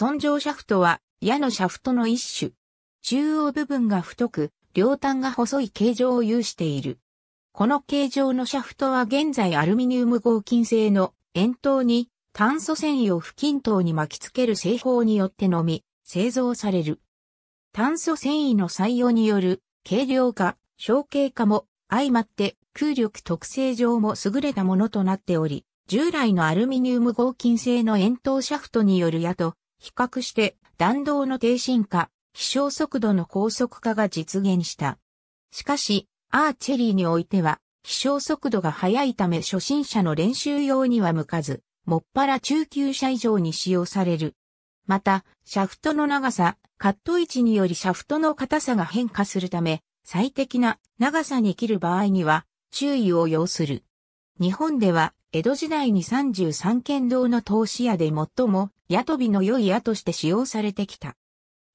尊上シャフトは矢のシャフトの一種。中央部分が太く、両端が細い形状を有している。この形状のシャフトは現在アルミニウム合金製の円筒に炭素繊維を不均等に巻きつける製法によってのみ製造される。炭素繊維の採用による軽量化、小型化も相まって空力特性上も優れたものとなっており、従来のアルミニウム合金製の円筒シャフトによる矢と比較して弾道の低進化、飛翔速度の高速化が実現した。しかし、アーチェリーにおいては、飛翔速度が速いため初心者の練習用には向かず、もっぱら中級者以上に使用される。また、シャフトの長さ、カット位置によりシャフトの硬さが変化するため、最適な長さに切る場合には注意を要する。日本では江戸時代に33県道の投資屋で最も矢飛びの良い矢として使用されてきた。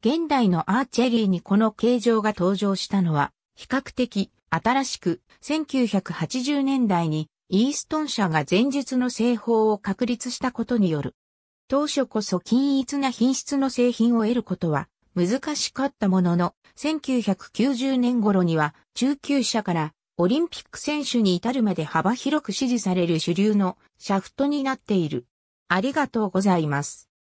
現代のアーチェリーにこの形状が登場したのは、比較的新しく1980年代にイーストン社が前述の製法を確立したことによる。当初こそ均一な品質の製品を得ることは難しかったものの、1990年頃には中級者からオリンピック選手に至るまで幅広く支持される主流のシャフトになっている。ありがとうございます。